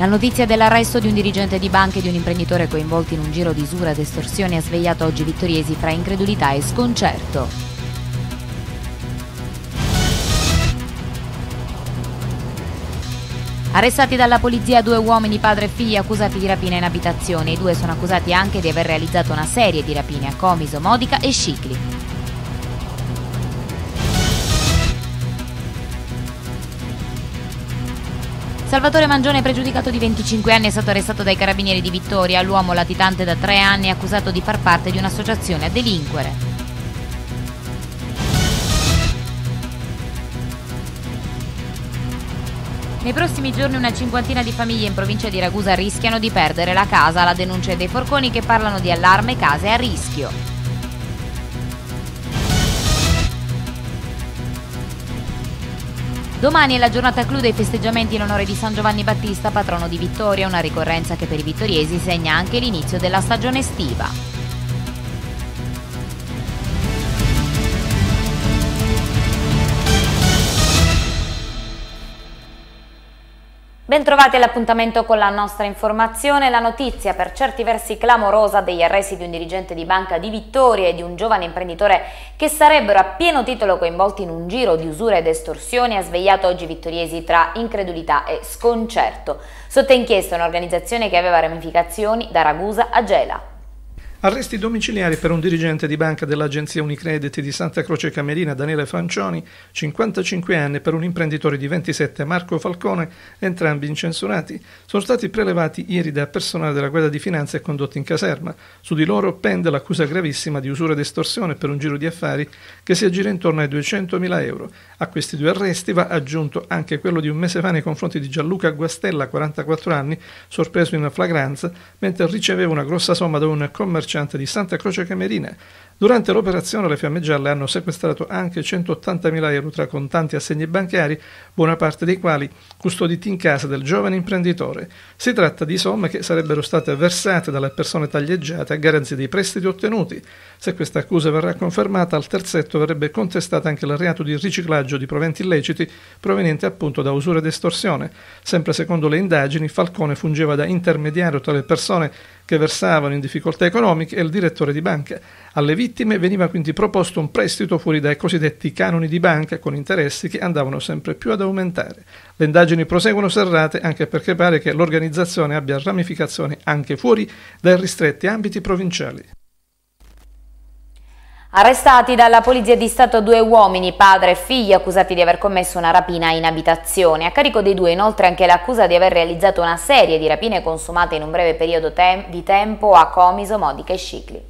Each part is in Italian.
La notizia dell'arresto di un dirigente di banca e di un imprenditore coinvolti in un giro di usura ed estorsione ha svegliato oggi Vittoriesi fra incredulità e sconcerto. Arrestati dalla polizia due uomini, padre e figlia, accusati di rapina in abitazione. I due sono accusati anche di aver realizzato una serie di rapine a Comiso, Modica e Scicli. Salvatore Mangione, pregiudicato di 25 anni, è stato arrestato dai carabinieri di Vittoria. L'uomo latitante da tre anni è accusato di far parte di un'associazione a delinquere. Nei prossimi giorni una cinquantina di famiglie in provincia di Ragusa rischiano di perdere la casa. La denuncia dei forconi che parlano di allarme case a rischio. Domani è la giornata clou dei festeggiamenti in onore di San Giovanni Battista, patrono di Vittoria, una ricorrenza che per i vittoriesi segna anche l'inizio della stagione estiva. Bentrovati all'appuntamento con la nostra informazione. La notizia per certi versi clamorosa degli arresti di un dirigente di Banca di Vittoria e di un giovane imprenditore che sarebbero a pieno titolo coinvolti in un giro di usura ed estorsioni ha svegliato oggi vittoriesi tra incredulità e sconcerto. Sotto inchiesta un'organizzazione che aveva ramificazioni da Ragusa a Gela. Arresti domiciliari per un dirigente di banca dell'agenzia Unicredit di Santa Croce Camerina Daniele Fancioni, 55 anni per un imprenditore di 27 Marco Falcone, entrambi incensurati, sono stati prelevati ieri da personale della Guardia di Finanza e condotti in caserma. Su di loro pende l'accusa gravissima di usura ed estorsione per un giro di affari che si aggira intorno ai 200.000 euro. A questi due arresti va aggiunto anche quello di un mese fa nei confronti di Gianluca Guastella, 44 anni, sorpreso in flagranza mentre riceveva una grossa somma da un commerciante commerciante di Santa Croce Camerina Durante l'operazione le fiamme gialle hanno sequestrato anche 180.000 euro tra contanti e assegni bancari, buona parte dei quali custoditi in casa del giovane imprenditore. Si tratta di somme che sarebbero state versate dalle persone taglieggiate a garanzia dei prestiti ottenuti. Se questa accusa verrà confermata, al terzetto verrebbe contestato anche il reato di riciclaggio di proventi illeciti provenienti appunto da usura ed estorsione. Sempre secondo le indagini, Falcone fungeva da intermediario tra le persone che versavano in difficoltà economiche e il direttore di banca. Alle vittime vittime veniva quindi proposto un prestito fuori dai cosiddetti canoni di banca con interessi che andavano sempre più ad aumentare. Le indagini proseguono serrate anche perché pare che l'organizzazione abbia ramificazioni anche fuori dai ristretti ambiti provinciali. Arrestati dalla Polizia di Stato due uomini, padre e figlio, accusati di aver commesso una rapina in abitazione. A carico dei due inoltre anche l'accusa di aver realizzato una serie di rapine consumate in un breve periodo tem di tempo a Comiso, Modica e Scicli.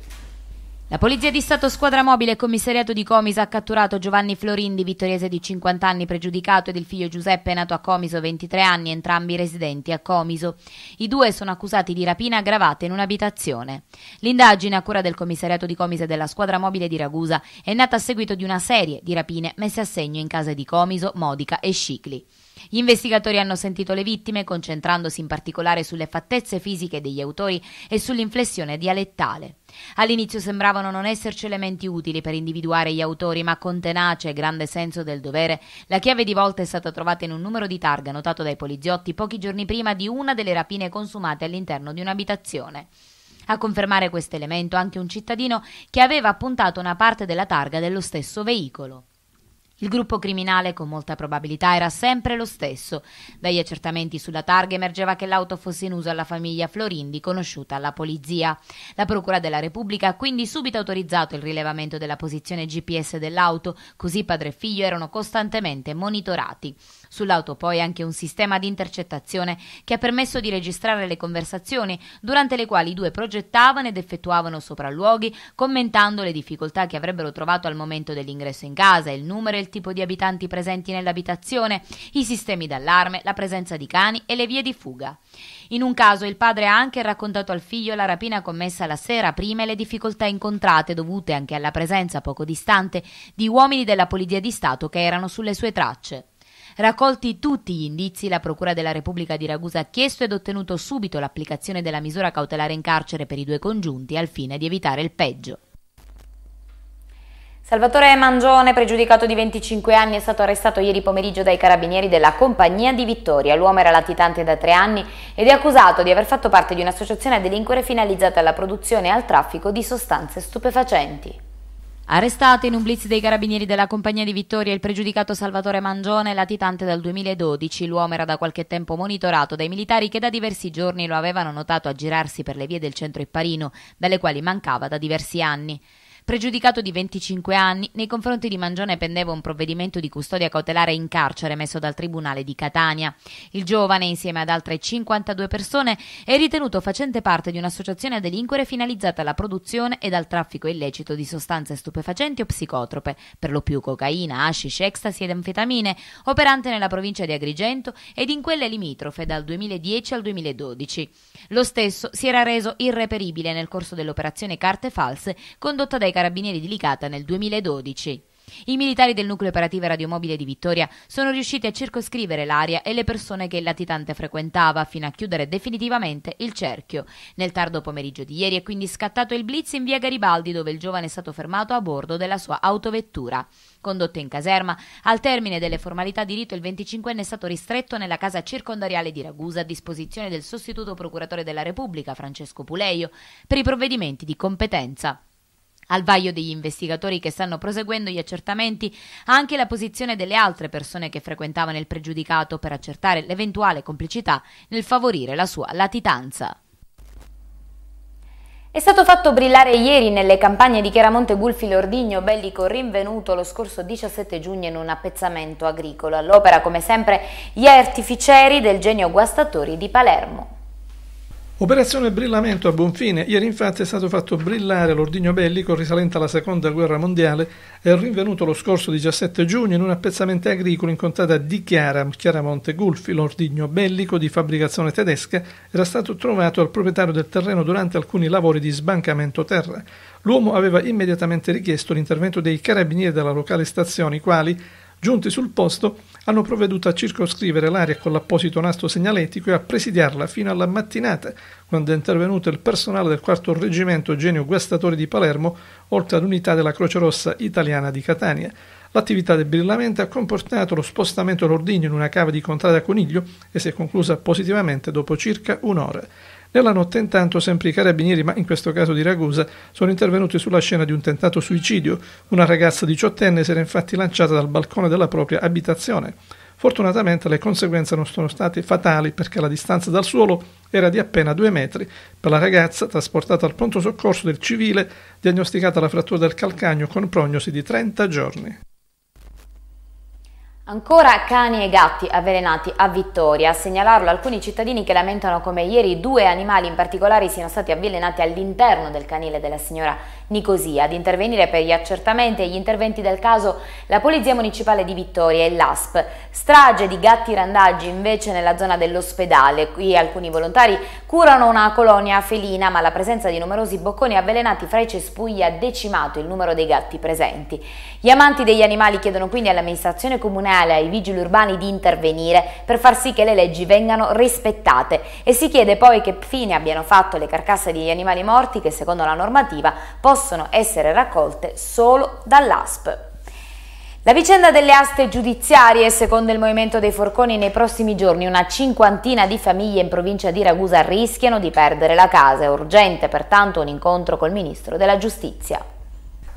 La Polizia di Stato Squadra Mobile e Commissariato di Comisa ha catturato Giovanni Florindi, vittoriese di 50 anni pregiudicato, ed il figlio Giuseppe, nato a Comiso, 23 anni, entrambi residenti a Comiso. I due sono accusati di rapina aggravata in un'abitazione. L'indagine a cura del Commissariato di Comisa e della Squadra Mobile di Ragusa è nata a seguito di una serie di rapine messe a segno in case di Comiso, Modica e Scicli. Gli investigatori hanno sentito le vittime concentrandosi in particolare sulle fattezze fisiche degli autori e sull'inflessione dialettale. All'inizio sembravano non esserci elementi utili per individuare gli autori, ma con tenace e grande senso del dovere la chiave di volta è stata trovata in un numero di targa notato dai poliziotti pochi giorni prima di una delle rapine consumate all'interno di un'abitazione. A confermare questo elemento anche un cittadino che aveva appuntato una parte della targa dello stesso veicolo. Il gruppo criminale con molta probabilità era sempre lo stesso. Dagli accertamenti sulla targa emergeva che l'auto fosse in uso alla famiglia Florindi, conosciuta alla polizia. La Procura della Repubblica ha quindi subito autorizzato il rilevamento della posizione GPS dell'auto, così padre e figlio erano costantemente monitorati. Sull'auto poi anche un sistema di intercettazione che ha permesso di registrare le conversazioni durante le quali i due progettavano ed effettuavano sopralluoghi commentando le difficoltà che avrebbero trovato al momento dell'ingresso in casa, il numero e il tipo di abitanti presenti nell'abitazione, i sistemi d'allarme, la presenza di cani e le vie di fuga. In un caso il padre ha anche raccontato al figlio la rapina commessa la sera prima e le difficoltà incontrate dovute anche alla presenza poco distante di uomini della Polizia di Stato che erano sulle sue tracce. Raccolti tutti gli indizi, la Procura della Repubblica di Ragusa ha chiesto ed ottenuto subito l'applicazione della misura cautelare in carcere per i due congiunti al fine di evitare il peggio. Salvatore Mangione, pregiudicato di 25 anni, è stato arrestato ieri pomeriggio dai carabinieri della Compagnia di Vittoria. L'uomo era latitante da tre anni ed è accusato di aver fatto parte di un'associazione a delinquere finalizzata alla produzione e al traffico di sostanze stupefacenti. Arrestato in un blitz dei carabinieri della compagnia di Vittoria il pregiudicato Salvatore Mangione, latitante dal 2012, l'uomo era da qualche tempo monitorato dai militari che da diversi giorni lo avevano notato aggirarsi per le vie del centro ipparino, dalle quali mancava da diversi anni. Pregiudicato di 25 anni, nei confronti di Mangione pendeva un provvedimento di custodia cautelare in carcere messo dal Tribunale di Catania. Il giovane, insieme ad altre 52 persone, è ritenuto facente parte di un'associazione a delinquere finalizzata alla produzione ed al traffico illecito di sostanze stupefacenti o psicotrope, per lo più cocaina, hashish, ecstasy ed anfetamine, operante nella provincia di Agrigento ed in quelle limitrofe dal 2010 al 2012. Lo stesso si era reso irreperibile nel corso dell'operazione Carte False condotta dai Carabinieri di Licata nel 2012. I militari del nucleo operativo radiomobile di Vittoria sono riusciti a circoscrivere l'area e le persone che il latitante frequentava fino a chiudere definitivamente il cerchio. Nel tardo pomeriggio di ieri è quindi scattato il blitz in via Garibaldi dove il giovane è stato fermato a bordo della sua autovettura. Condotto in caserma, al termine delle formalità di rito il 25enne è stato ristretto nella casa circondariale di Ragusa a disposizione del sostituto procuratore della Repubblica Francesco Puleio per i provvedimenti di competenza. Al vaglio degli investigatori che stanno proseguendo gli accertamenti anche la posizione delle altre persone che frequentavano il pregiudicato per accertare l'eventuale complicità nel favorire la sua latitanza. È stato fatto brillare ieri nelle campagne di Chiaramonte Gulfi l'ordigno bellico rinvenuto lo scorso 17 giugno in un appezzamento agricolo. All'opera, come sempre, gli artificieri del genio Guastatori di Palermo. Operazione brillamento a buon fine. Ieri infatti è stato fatto brillare l'ordigno bellico risalente alla seconda guerra mondiale e rinvenuto lo scorso 17 giugno in un appezzamento agricolo in contata di Chiara, Chiaramonte Gulfi. L'ordigno bellico di fabbricazione tedesca era stato trovato al proprietario del terreno durante alcuni lavori di sbancamento terra. L'uomo aveva immediatamente richiesto l'intervento dei carabinieri della locale stazione, i quali Giunti sul posto, hanno provveduto a circoscrivere l'area con l'apposito nastro segnaletico e a presidiarla fino alla mattinata, quando è intervenuto il personale del 4 Reggimento Genio Guastatore di Palermo, oltre ad unità della Croce Rossa Italiana di Catania. L'attività del Brillamento ha comportato lo spostamento all'ordigno in una cava di contrada Coniglio e si è conclusa positivamente dopo circa un'ora. Nella notte intanto sempre i carabinieri, ma in questo caso di Ragusa, sono intervenuti sulla scena di un tentato suicidio. Una ragazza diciottenne si era infatti lanciata dal balcone della propria abitazione. Fortunatamente le conseguenze non sono state fatali perché la distanza dal suolo era di appena due metri. Per la ragazza, trasportata al pronto soccorso del civile, diagnosticata la frattura del calcagno con prognosi di 30 giorni. Ancora cani e gatti avvelenati a Vittoria. A segnalarlo alcuni cittadini che lamentano come ieri due animali in particolare siano stati avvelenati all'interno del canile della signora Nicosia. Ad intervenire per gli accertamenti e gli interventi del caso la Polizia Municipale di Vittoria e l'ASP. Strage di gatti randaggi invece nella zona dell'ospedale. Qui alcuni volontari curano una colonia felina ma la presenza di numerosi bocconi avvelenati fra i cespugli ha decimato il numero dei gatti presenti. Gli amanti degli animali chiedono quindi all'amministrazione comunale segnale ai vigili urbani di intervenire per far sì che le leggi vengano rispettate e si chiede poi che fine abbiano fatto le carcasse degli animali morti che secondo la normativa possono essere raccolte solo dall'ASP. La vicenda delle aste giudiziarie, secondo il Movimento dei Forconi, nei prossimi giorni una cinquantina di famiglie in provincia di Ragusa rischiano di perdere la casa. È urgente pertanto un incontro col Ministro della Giustizia.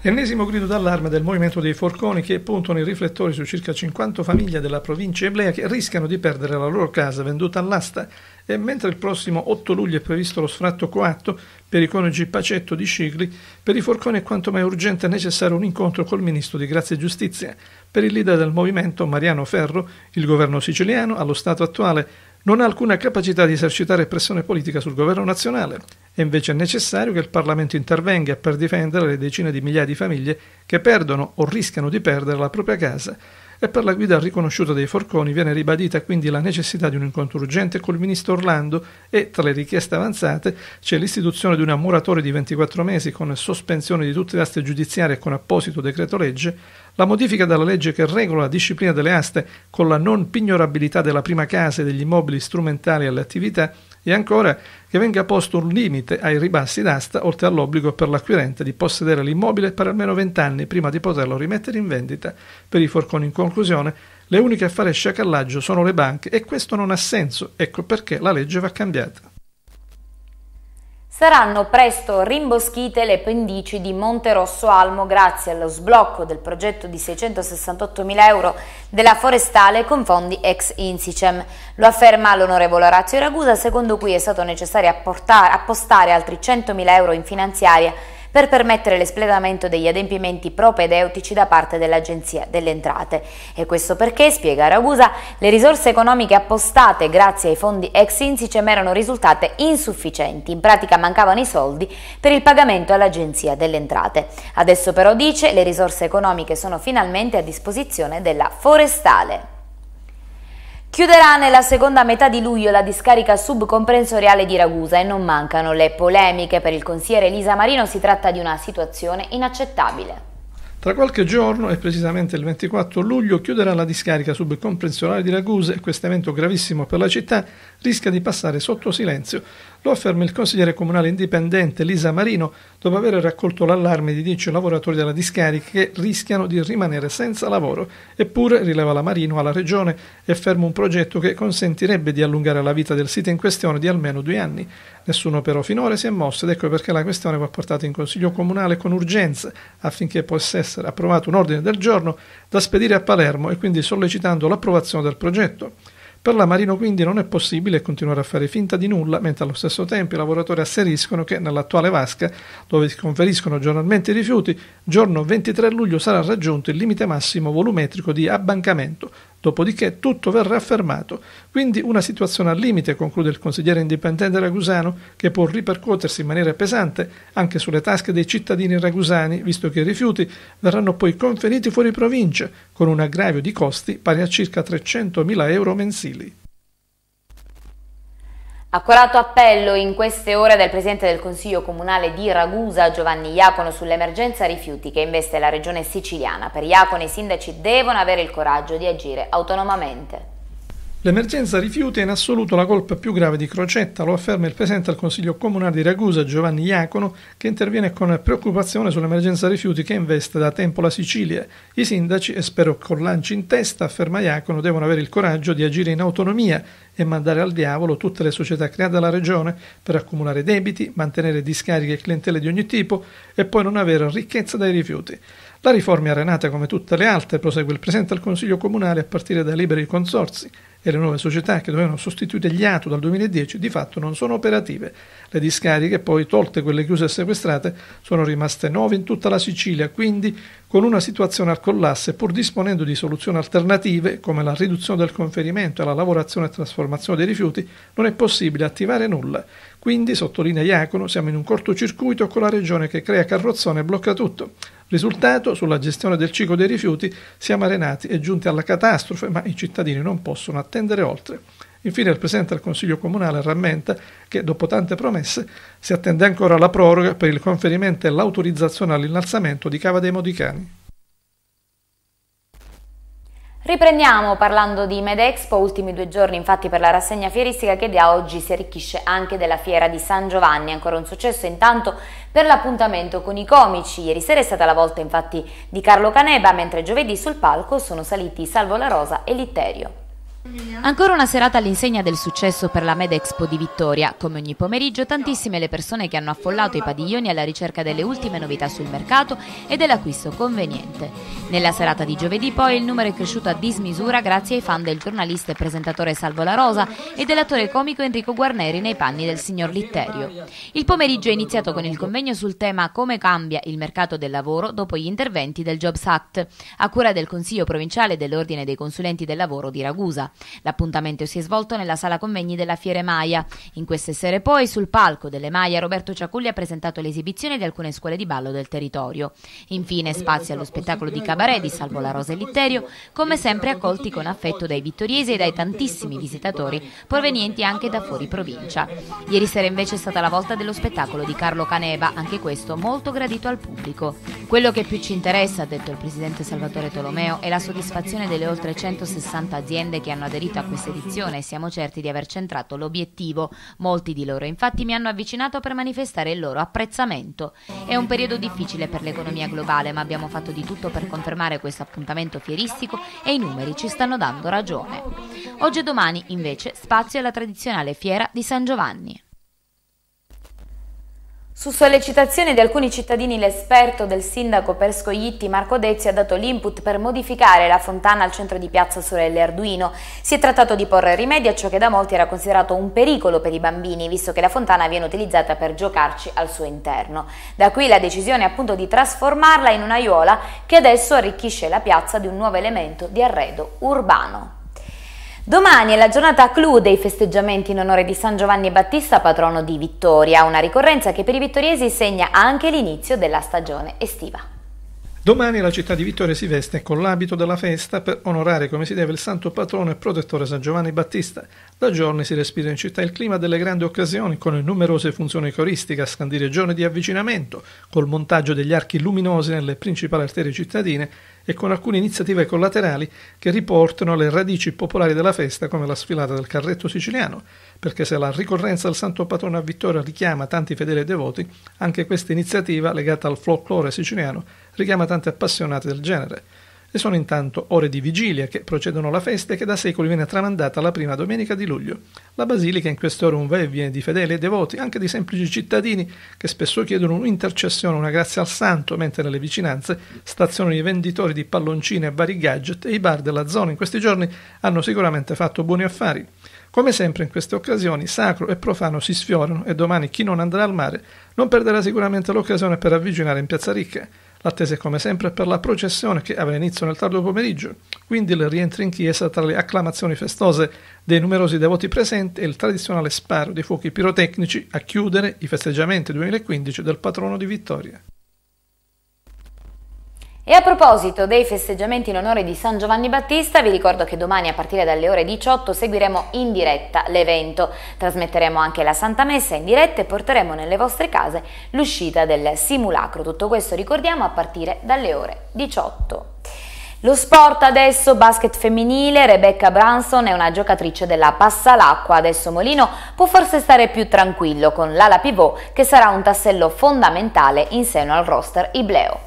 Ennesimo grido d'allarme del movimento dei forconi che puntano i riflettori su circa 50 famiglie della provincia eblea che rischiano di perdere la loro casa venduta all'asta e mentre il prossimo 8 luglio è previsto lo sfratto coatto per i coniugi Pacetto di Scigli, per i forconi è quanto mai urgente e necessario un incontro col ministro di Grazia e Giustizia. Per il leader del movimento, Mariano Ferro, il governo siciliano, allo stato attuale, non ha alcuna capacità di esercitare pressione politica sul governo nazionale. È invece necessario che il Parlamento intervenga per difendere le decine di migliaia di famiglie che perdono o rischiano di perdere la propria casa e per la guida riconosciuta dei Forconi viene ribadita quindi la necessità di un incontro urgente col ministro Orlando e tra le richieste avanzate c'è l'istituzione di una moratoria di 24 mesi con sospensione di tutte le aste giudiziarie con apposito decreto legge, la modifica della legge che regola la disciplina delle aste con la non pignorabilità della prima casa e degli immobili strumentali alle attività e ancora che venga posto un limite ai ribassi d'asta, oltre all'obbligo per l'acquirente di possedere l'immobile per almeno 20 anni prima di poterlo rimettere in vendita. Per i forconi in conclusione, le uniche a fare sciacallaggio sono le banche e questo non ha senso, ecco perché la legge va cambiata. Saranno presto rimboschite le pendici di Monte Rosso Almo grazie allo sblocco del progetto di 668.000 euro della forestale con fondi ex Insicem. Lo afferma l'onorevole Orazio Ragusa, secondo cui è stato necessario appostare altri 100.000 euro in finanziaria per permettere l'espletamento degli adempimenti propedeutici da parte dell'Agenzia delle Entrate. E questo perché, spiega Ragusa, le risorse economiche appostate grazie ai fondi ex Insicem erano risultate insufficienti, in pratica mancavano i soldi per il pagamento all'Agenzia delle Entrate. Adesso però dice le risorse economiche sono finalmente a disposizione della Forestale. Chiuderà nella seconda metà di luglio la discarica subcomprensoriale di Ragusa e non mancano le polemiche. Per il consigliere Elisa Marino si tratta di una situazione inaccettabile. Tra qualche giorno, e precisamente il 24 luglio, chiuderà la discarica subcomprensionale di Ragusa e questo evento gravissimo per la città rischia di passare sotto silenzio lo afferma il consigliere comunale indipendente Lisa Marino dopo aver raccolto l'allarme di 10 lavoratori della discarica che rischiano di rimanere senza lavoro. Eppure, rileva la Marino alla Regione, è fermo un progetto che consentirebbe di allungare la vita del sito in questione di almeno due anni. Nessuno però finora si è mosso ed ecco perché la questione va portata in Consiglio Comunale con urgenza affinché possa essere approvato un ordine del giorno da spedire a Palermo e quindi sollecitando l'approvazione del progetto. Per la Marino quindi non è possibile continuare a fare finta di nulla, mentre allo stesso tempo i lavoratori asseriscono che nell'attuale vasca, dove si conferiscono giornalmente i rifiuti, giorno 23 luglio sarà raggiunto il limite massimo volumetrico di abbancamento, Dopodiché tutto verrà affermato, quindi una situazione al limite, conclude il consigliere indipendente ragusano, che può ripercuotersi in maniera pesante anche sulle tasche dei cittadini ragusani, visto che i rifiuti verranno poi conferiti fuori provincia, con un aggravio di costi pari a circa 300.000 euro mensili. Accorato appello in queste ore del Presidente del Consiglio Comunale di Ragusa, Giovanni Iacono, sull'emergenza rifiuti che investe la regione siciliana. Per Iacono i sindaci devono avere il coraggio di agire autonomamente. L'emergenza rifiuti è in assoluto la colpa più grave di Crocetta, lo afferma il Presidente del Consiglio Comunale di Ragusa Giovanni Iacono, che interviene con preoccupazione sull'emergenza rifiuti che investe da tempo la Sicilia. I sindaci, e spero con lanci in testa, afferma Iacono, devono avere il coraggio di agire in autonomia e mandare al diavolo tutte le società create dalla regione per accumulare debiti, mantenere discariche e clientele di ogni tipo e poi non avere ricchezza dai rifiuti. La riforma è arenata come tutte le altre, prosegue il Presidente al Consiglio Comunale a partire dai liberi consorzi e le nuove società che dovevano sostituire gli ATU dal 2010 di fatto non sono operative. Le discariche, poi tolte quelle chiuse e sequestrate, sono rimaste nuove in tutta la Sicilia, quindi con una situazione al collasse pur disponendo di soluzioni alternative come la riduzione del conferimento e la lavorazione e trasformazione dei rifiuti, non è possibile attivare nulla. Quindi, sottolinea Iacono, siamo in un cortocircuito con la regione che crea carrozzone e blocca tutto. Risultato, sulla gestione del ciclo dei rifiuti siamo arenati e giunti alla catastrofe, ma i cittadini non possono attendere oltre. Infine il Presidente del Consiglio Comunale rammenta che, dopo tante promesse, si attende ancora la proroga per il conferimento e l'autorizzazione all'innalzamento di Cava dei Modicani. Riprendiamo parlando di Medexpo, ultimi due giorni infatti per la rassegna fieristica che da oggi si arricchisce anche della fiera di San Giovanni, ancora un successo intanto per l'appuntamento con i comici. Ieri sera è stata la volta infatti di Carlo Caneba, mentre giovedì sul palco sono saliti Salvo La Rosa e Litterio. Ancora una serata all'insegna del successo per la Medexpo di Vittoria. Come ogni pomeriggio, tantissime le persone che hanno affollato i padiglioni alla ricerca delle ultime novità sul mercato e dell'acquisto conveniente. Nella serata di giovedì, poi, il numero è cresciuto a dismisura grazie ai fan del giornalista e presentatore Salvo La Rosa e dell'attore comico Enrico Guarneri nei panni del signor Litterio. Il pomeriggio è iniziato con il convegno sul tema Come cambia il mercato del lavoro dopo gli interventi del Jobs Act, a cura del Consiglio provinciale dell'Ordine dei consulenti del lavoro di Ragusa. L'appuntamento si è svolto nella sala convegni della Fiere Maia. In queste sere poi sul palco delle Maia Roberto Ciaculli ha presentato l'esibizione di alcune scuole di ballo del territorio. Infine spazio allo spettacolo di cabaret di Salvo La Rosa e Litterio, come sempre accolti con affetto dai vittoriesi e dai tantissimi visitatori provenienti anche da fuori provincia. Ieri sera invece è stata la volta dello spettacolo di Carlo Caneva, anche questo molto gradito al pubblico. Quello che più ci interessa, ha detto il presidente Salvatore Tolomeo, è la soddisfazione delle oltre 160 aziende che hanno hanno aderito a questa edizione e siamo certi di aver centrato l'obiettivo. Molti di loro infatti mi hanno avvicinato per manifestare il loro apprezzamento. È un periodo difficile per l'economia globale, ma abbiamo fatto di tutto per confermare questo appuntamento fieristico e i numeri ci stanno dando ragione. Oggi e domani, invece, spazio alla tradizionale fiera di San Giovanni. Su sollecitazione di alcuni cittadini l'esperto del sindaco per Scoglitti Marco Dezzi, ha dato l'input per modificare la fontana al centro di Piazza Sorelle Arduino. Si è trattato di porre rimedio a ciò che da molti era considerato un pericolo per i bambini, visto che la fontana viene utilizzata per giocarci al suo interno. Da qui la decisione appunto di trasformarla in un'aiuola che adesso arricchisce la piazza di un nuovo elemento di arredo urbano. Domani è la giornata clou dei festeggiamenti in onore di San Giovanni Battista, patrono di Vittoria, una ricorrenza che per i vittoriesi segna anche l'inizio della stagione estiva. Domani la città di Vittoria si veste con l'abito della festa per onorare come si deve il santo patrono e protettore San Giovanni Battista. Da giorni si respira in città il clima delle grandi occasioni con le numerose funzioni coristiche a scandire giorni di avvicinamento, col montaggio degli archi luminosi nelle principali arterie cittadine e con alcune iniziative collaterali che riportano le radici popolari della festa come la sfilata del carretto siciliano, perché se la ricorrenza del Santo Patrono a Vittoria richiama tanti fedeli e devoti, anche questa iniziativa legata al folklore siciliano richiama tanti appassionati del genere. E sono intanto ore di vigilia che procedono la festa che da secoli viene tramandata la prima domenica di luglio. La basilica in queste ore un va e viene di fedeli e devoti, anche di semplici cittadini che spesso chiedono un'intercessione, una grazia al santo, mentre nelle vicinanze stazionano i venditori di palloncine e vari gadget e i bar della zona in questi giorni hanno sicuramente fatto buoni affari. Come sempre in queste occasioni sacro e profano si sfiorano e domani chi non andrà al mare non perderà sicuramente l'occasione per avvicinare in Piazza Ricca. L'attesa è come sempre per la processione che avrà inizio nel tardo pomeriggio, quindi il rientro in chiesa tra le acclamazioni festose dei numerosi devoti presenti e il tradizionale sparo dei fuochi pirotecnici a chiudere i festeggiamenti 2015 del patrono di Vittoria. E a proposito dei festeggiamenti in onore di San Giovanni Battista, vi ricordo che domani a partire dalle ore 18 seguiremo in diretta l'evento. Trasmetteremo anche la Santa Messa in diretta e porteremo nelle vostre case l'uscita del simulacro. Tutto questo ricordiamo a partire dalle ore 18. Lo sport adesso, basket femminile, Rebecca Branson è una giocatrice della Passa Passalacqua, adesso Molino può forse stare più tranquillo con l'ala pivot che sarà un tassello fondamentale in seno al roster Ibleo.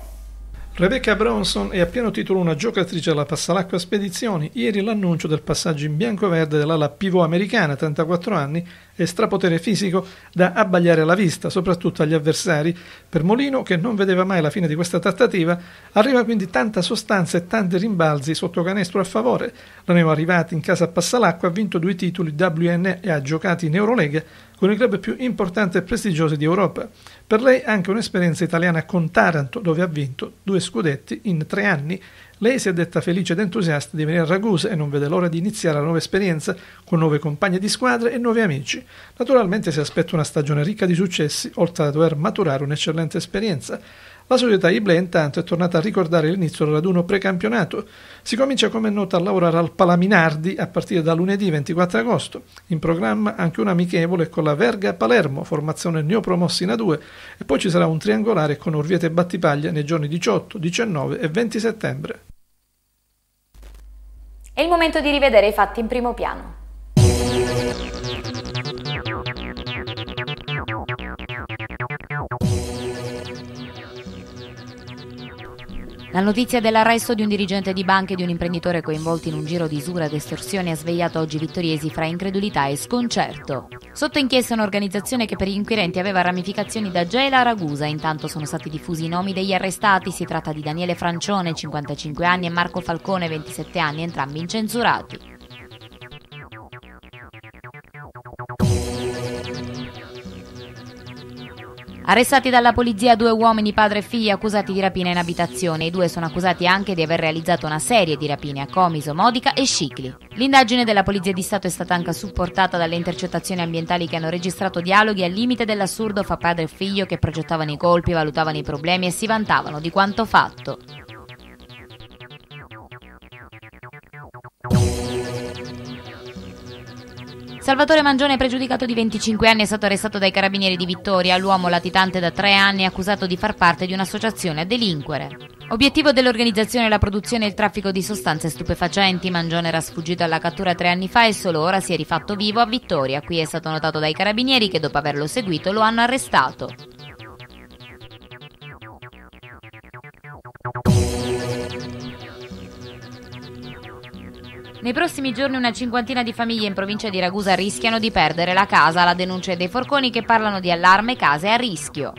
Rebecca Bronson è a pieno titolo una giocatrice alla Passalacqua Spedizioni. Ieri l'annuncio del passaggio in bianco-verde dell'ala pivot americana, 34 anni, e strapotere fisico da abbagliare alla vista, soprattutto agli avversari. Per Molino, che non vedeva mai la fine di questa trattativa, arriva quindi tanta sostanza e tanti rimbalzi sotto canestro a favore. L'Anemo arrivati in casa a Passalacqua ha vinto due titoli WN e ha giocato in Eurolega con il club più importante e prestigioso di Europa. Per lei anche un'esperienza italiana con Taranto, dove ha vinto due scudetti in tre anni lei si è detta felice ed entusiasta di venire a Ragusa e non vede l'ora di iniziare la nuova esperienza con nuove compagne di squadra e nuovi amici. Naturalmente si aspetta una stagione ricca di successi, oltre a dover maturare un'eccellente esperienza. La società Iblea intanto è tornata a ricordare l'inizio del raduno precampionato. Si comincia come è noto a lavorare al Palaminardi a partire da lunedì 24 agosto. In programma anche un amichevole con la Verga Palermo, formazione neopromossi in A2, e poi ci sarà un triangolare con Orviete e Battipaglia nei giorni 18, 19 e 20 settembre. È il momento di rivedere i fatti in primo piano. La notizia dell'arresto di un dirigente di banca e di un imprenditore coinvolti in un giro di usura ed estorsione ha svegliato oggi Vittoriesi fra incredulità e sconcerto. Sotto inchiesta un'organizzazione che per gli inquirenti aveva ramificazioni da Gela a Ragusa, intanto sono stati diffusi i nomi degli arrestati, si tratta di Daniele Francione, 55 anni, e Marco Falcone, 27 anni, entrambi incensurati. Arrestati dalla polizia due uomini, padre e figlia, accusati di rapina in abitazione. I due sono accusati anche di aver realizzato una serie di rapine a Comiso, Modica e Scicli. L'indagine della Polizia di Stato è stata anche supportata dalle intercettazioni ambientali che hanno registrato dialoghi al limite dell'assurdo fra padre e figlio che progettavano i colpi, valutavano i problemi e si vantavano di quanto fatto. Salvatore Mangione, pregiudicato di 25 anni, è stato arrestato dai carabinieri di Vittoria. L'uomo latitante da tre anni è accusato di far parte di un'associazione a delinquere. Obiettivo dell'organizzazione è la produzione e il traffico di sostanze stupefacenti. Mangione era sfuggito alla cattura tre anni fa e solo ora si è rifatto vivo a Vittoria. Qui è stato notato dai carabinieri che dopo averlo seguito lo hanno arrestato. Nei prossimi giorni una cinquantina di famiglie in provincia di Ragusa rischiano di perdere la casa alla denuncia dei forconi che parlano di allarme case a rischio.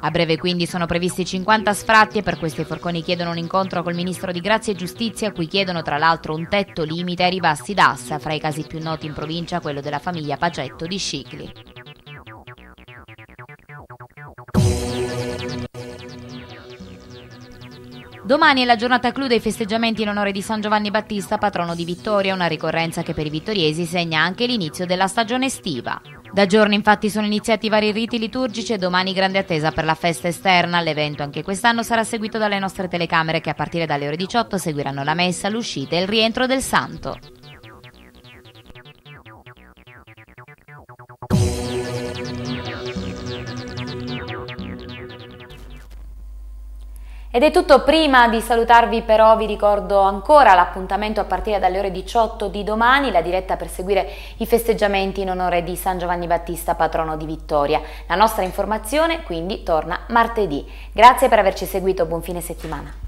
A breve quindi sono previsti 50 sfratti e per questi i forconi chiedono un incontro col ministro di Grazia e Giustizia, a cui chiedono tra l'altro un tetto limite ai ribassi d'assa, fra i casi più noti in provincia quello della famiglia Pacetto di Scicli. Domani è la giornata clou dei festeggiamenti in onore di San Giovanni Battista, patrono di Vittoria, una ricorrenza che per i vittoriesi segna anche l'inizio della stagione estiva. Da giorni infatti sono iniziati vari riti liturgici e domani grande attesa per la festa esterna. L'evento anche quest'anno sarà seguito dalle nostre telecamere che a partire dalle ore 18 seguiranno la messa, l'uscita e il rientro del santo. Ed è tutto, prima di salutarvi però vi ricordo ancora l'appuntamento a partire dalle ore 18 di domani, la diretta per seguire i festeggiamenti in onore di San Giovanni Battista, patrono di Vittoria. La nostra informazione quindi torna martedì. Grazie per averci seguito, buon fine settimana.